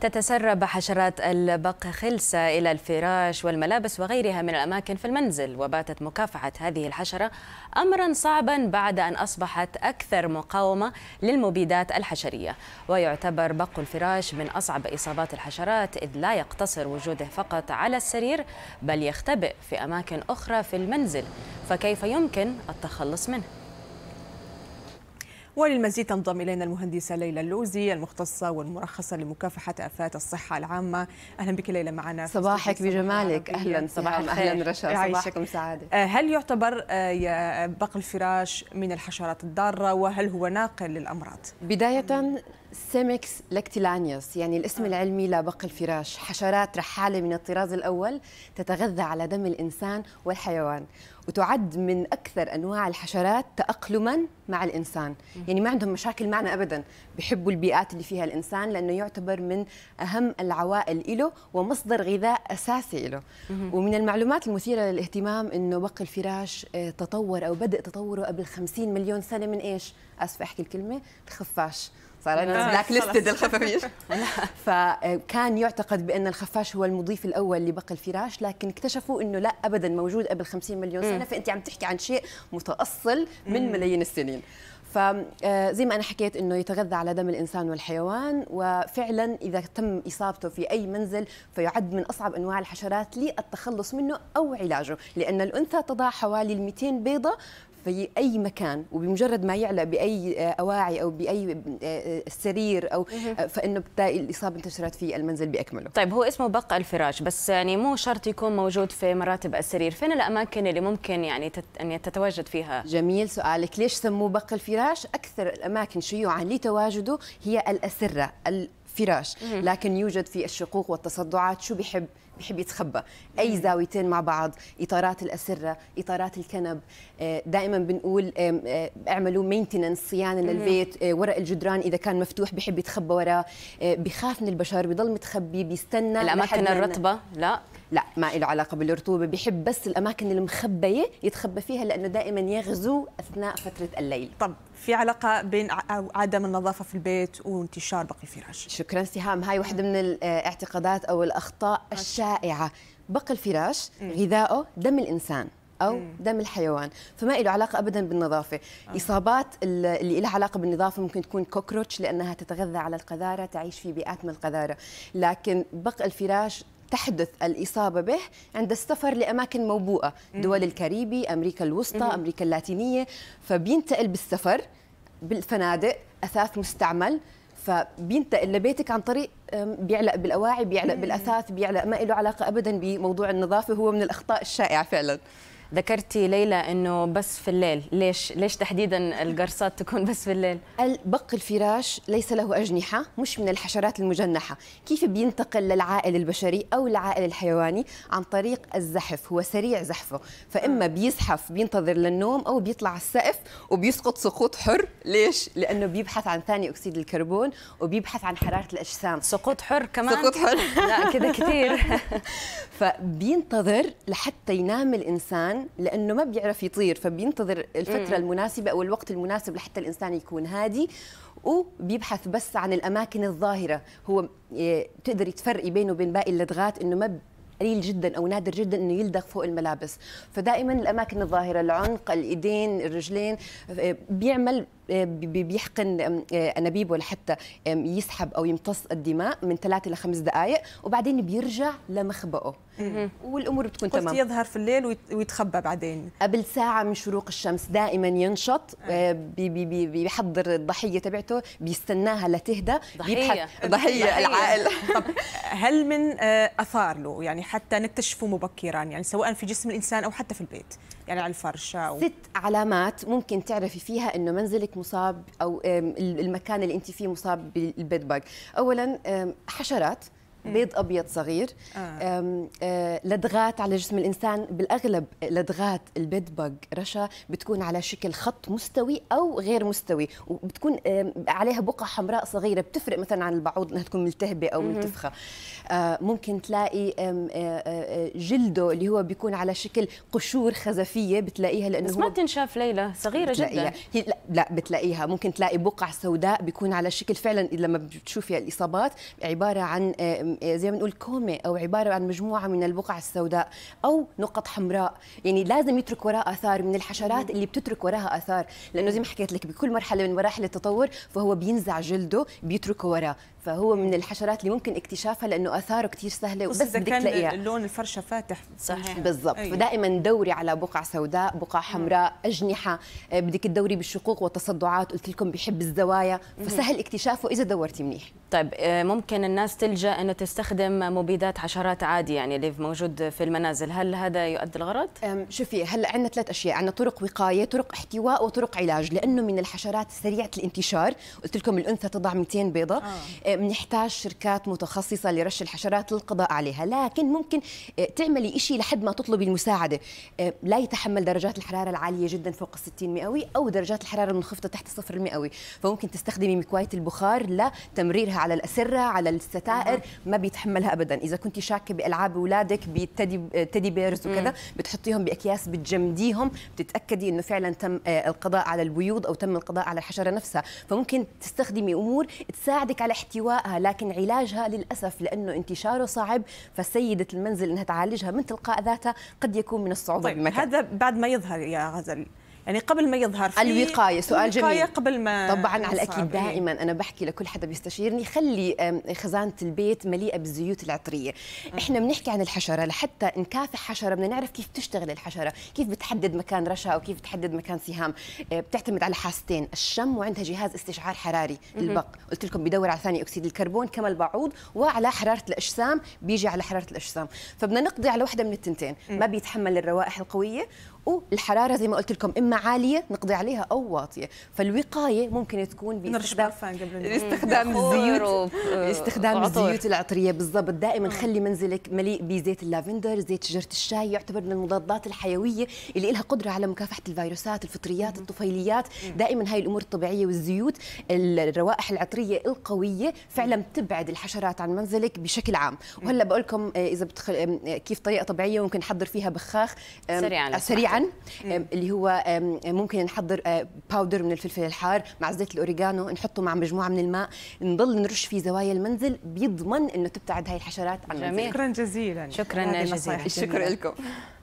تتسرب حشرات البق خلسة إلى الفراش والملابس وغيرها من الأماكن في المنزل وباتت مكافحة هذه الحشرة أمرا صعبا بعد أن أصبحت أكثر مقاومة للمبيدات الحشرية ويعتبر بق الفراش من أصعب إصابات الحشرات إذ لا يقتصر وجوده فقط على السرير بل يختبئ في أماكن أخرى في المنزل فكيف يمكن التخلص منه؟ وللمزيد تنضم إلينا المهندسة ليلى اللوزي المختصة والمرخصة لمكافحة آفات الصحة العامة أهلا بك ليلى معنا صباحك بجمالك أهلا صباح أهلا رشا صباحكم سعادة آه، هل يعتبر آه، باقي الفراش من الحشرات الضارة وهل هو ناقل للأمراض؟ بداية سيمكس لكتيلانيوس يعني الاسم آه. العلمي لبق الفراش حشرات رحالة من الطراز الأول تتغذى على دم الإنسان والحيوان وتعد من أكثر أنواع الحشرات تأقلما مع الإنسان يعني ما عندهم مشاكل معنا أبدا بحبوا البيئات اللي فيها الإنسان لأنه يعتبر من أهم العوائل له ومصدر غذاء أساسي له ومن المعلومات المثيرة للاهتمام أنه بق الفراش آه، تطور أو بدأ تطوره قبل 50 مليون سنة من إيش؟ أسف أحكي الكلمة الخفاش صار عندنا بلاك ليستد الخفافيش فكان يعتقد بان الخفاش هو المضيف الاول لبقى الفراش لكن اكتشفوا انه لا ابدا موجود قبل 50 مليون سنه فانت عم تحكي عن شيء متاصل من ملايين السنين فزي آه، ما انا حكيت انه يتغذى على دم الانسان والحيوان وفعلا اذا تم اصابته في اي منزل فيعد من اصعب انواع الحشرات للتخلص منه او علاجه لان الانثى تضع حوالي 200 بيضه في اي مكان وبمجرد ما يعلق باي آه، اواعي او باي آه، آه، سرير او فانه بتلاقي الاصابه انتشرت في المنزل باكمله طيب هو اسمه بق الفراش بس يعني مو شرط يكون موجود في مراتب السرير فين الاماكن اللي ممكن يعني تت... ان تتواجد فيها جميل سؤالك ليش سموه بق الفراش اكثر الاماكن شيوعا لتواجده هي الاسره الفراش لكن يوجد في الشقوق والتصدعات شو بحب بحب يتخبى اي زاويتين مع بعض اطارات الاسره اطارات الكنب آه، دائما بنقول آه، اعملوا يعني مينتننس صيانه للبيت آه، ورق الجدران اذا كان مفتوح بحب يتخبى وراه بخاف من البشر بضل متخبي بيستنى الاماكن الرطبه لا لا ما له علاقه بالرطوبه بحب بس الاماكن المخبيه يتخبى فيها لانه دائما يغزو اثناء فتره الليل طب في علاقه بين عدم النظافه في البيت وانتشار بقي الفراش شكرا سهام هاي واحده من الاعتقادات او الاخطاء الشائعه رائعه بقى الفراش غذائه دم الانسان او دم الحيوان فما له علاقه ابدا بالنظافه آه. اصابات اللي لها علاقه بالنظافه ممكن تكون كوكروتش لانها تتغذى على القذاره تعيش في بيئات من القذاره لكن بقى الفراش تحدث الإصابة به عند السفر لأماكن موبوءة دول الكاريبي أمريكا الوسطى أمريكا اللاتينية فبينتقل بالسفر بالفنادق أثاث مستعمل فبينتقل لبيتك عن طريق بيعلق بالاواعي بيعلق بالاثاث بيعلق ما له علاقه ابدا بموضوع النظافه هو من الاخطاء الشائعه فعلا ذكرتي ليلى انه بس في الليل ليش ليش تحديدا القرصات تكون بس في الليل البق الفراش ليس له اجنحه مش من الحشرات المجنحه كيف بينتقل للعائل البشري او العائل الحيواني عن طريق الزحف هو سريع زحفه فاما آه. بيزحف بينتظر للنوم او بيطلع السقف وبيسقط سقوط حر ليش لانه بيبحث عن ثاني اكسيد الكربون وبيبحث عن حراره الاجسام سقوط حر كمان سقوط حر لا كده كثير فبينتظر لحتى ينام الانسان لانه ما بيعرف يطير فبينتظر الفتره مم. المناسبه او الوقت المناسب لحتى الانسان يكون هادي وبيبحث بس عن الاماكن الظاهره هو آه، تقدر تفرقي بينه وبين باقي اللدغات انه ما قليل جدا او نادر جدا انه يلدغ فوق الملابس فدائما الاماكن الظاهره العنق الايدين الرجلين آه، بيعمل بيحقن آه، انابيب ولا حتى يسحب او يمتص الدماء من ثلاثة لخمس دقائق وبعدين بيرجع لمخبئه والامور بتكون تمام يظهر في الليل ويتخبى بعدين قبل ساعه من شروق الشمس دائما ينشط آه. آه، بيحضر الضحيه تبعته بيستناها لتهدى ضحيه ضحيه العائله طب هل من اثار له يعني حتى نكتشفه مبكرا يعني سواء في جسم الانسان او حتى في البيت يعني على الفرشه أو... ست علامات ممكن تعرفي فيها انه منزلك مصاب او المكان اللي انت فيه مصاب بالبيد باج اولا حشرات بيض ابيض صغير آه. آه، لدغات على جسم الانسان بالاغلب لدغات البيد بج رشا بتكون على شكل خط مستوي او غير مستوي وبتكون عليها بقع حمراء صغيره بتفرق مثلا عن البعوض انها تكون ملتهبه او منتفخه آه، ممكن تلاقي جلده اللي هو بيكون على شكل قشور خزفيه بتلاقيها لانه بس ما بتنشاف ليلى صغيره جدا هي لا, لا بتلاقيها ممكن تلاقي بقع سوداء بيكون على شكل فعلا لما بتشوفي الاصابات عباره عن آه، زي ما نقول كومه او عباره عن مجموعه من البقع السوداء او نقط حمراء يعني لازم يترك وراء اثار من الحشرات اللي بتترك وراها اثار لانه زي ما حكيت لك بكل مرحله من مراحل التطور فهو بينزع جلده بيتركه وراه فهو من الحشرات اللي ممكن اكتشافها لانه اثاره كثير سهله وبس بدك تلاقيها لون الفرشه فاتح صحيح بالضبط أيوة. فدائما دوري على بقع سوداء بقع حمراء اجنحه آه، بدك تدوري بالشقوق والتصدعات قلت لكم بيحب الزوايا فسهل اكتشافه اذا دورتي منيح طيب آه، ممكن الناس تلجا انه تستخدم مبيدات حشرات عادي يعني اللي موجود في المنازل هل هذا يؤدي الغرض شوفي هلا عندنا ثلاث اشياء عندنا طرق وقايه طرق احتواء وطرق علاج لانه من الحشرات سريعه الانتشار قلت لكم الانثى تضع 200 بيضه بنحتاج آه. شركات متخصصه لرش الحشرات للقضاء عليها لكن ممكن أه، تعملي شيء لحد ما تطلبي المساعده أه، لا يتحمل درجات الحراره العاليه جدا فوق ال 60 مئوي او درجات الحراره المنخفضه تحت الصفر المئوي فممكن تستخدمي مكوايه البخار لتمريرها على الاسره على الستائر ما بيتحملها ابدا اذا كنت شاكه بالعاب اولادك بالتدي بيرز وكذا بتحطيهم باكياس بتجمديهم بتتاكدي انه فعلا تم آه، القضاء على البيوض او تم القضاء على الحشره نفسها فممكن تستخدمي امور تساعدك على احتوائها لكن علاجها للاسف لانه انتشاره صعب فسيده المنزل انها تعالجها من تلقاء ذاتها قد يكون من الصعوبه طيب بمكان. هذا بعد ما يظهر يا غزل يعني قبل ما يظهر فيه الوقايه سؤال الوقاية جميل قبل ما طبعا على الاكيد إيه. دائما انا بحكي لكل حدا بيستشيرني خلي خزانه البيت مليئه بالزيوت العطريه آه. احنا بنحكي عن الحشره لحتى نكافح حشره بدنا نعرف كيف تشتغل الحشره كيف بتحدد مكان رشا وكيف بتحدد مكان سهام آه، بتعتمد على حاستين الشم وعندها جهاز استشعار حراري البق قلت لكم بدور على ثاني اكسيد الكربون كما البعوض وعلى حراره الاجسام بيجي على حراره الاجسام فبدنا نقضي على وحده من التنتين ما بيتحمل الروائح القويه والحراره زي ما قلت لكم اما عاليه نقضي عليها او واطيه فالوقايه ممكن تكون باستخدام استخدام الزيوت استخدام الزيوت العطريه بالضبط دائما آه. خلي منزلك مليء بزيت اللافندر زيت شجره الشاي يعتبر من المضادات الحيويه اللي لها قدره على مكافحه الفيروسات الفطريات الطفيليات دائما هاي الامور الطبيعيه والزيوت الروائح العطريه القويه فعلا بتبعد الحشرات عن منزلك بشكل عام وهلا بقول لكم اذا بتخل... كيف طريقه طبيعيه ممكن نحضر فيها بخاخ سريعا سريعا اللي هو ممكن نحضر باودر آه، من الفلفل الحار مع زيت الاوريجانو نحطه مع مجموعه من الماء نضل نرش في زوايا المنزل بيضمن انه تبتعد هاي الحشرات عن المنزل شكرا جزيلا شكرا جزيلا شكرا لكم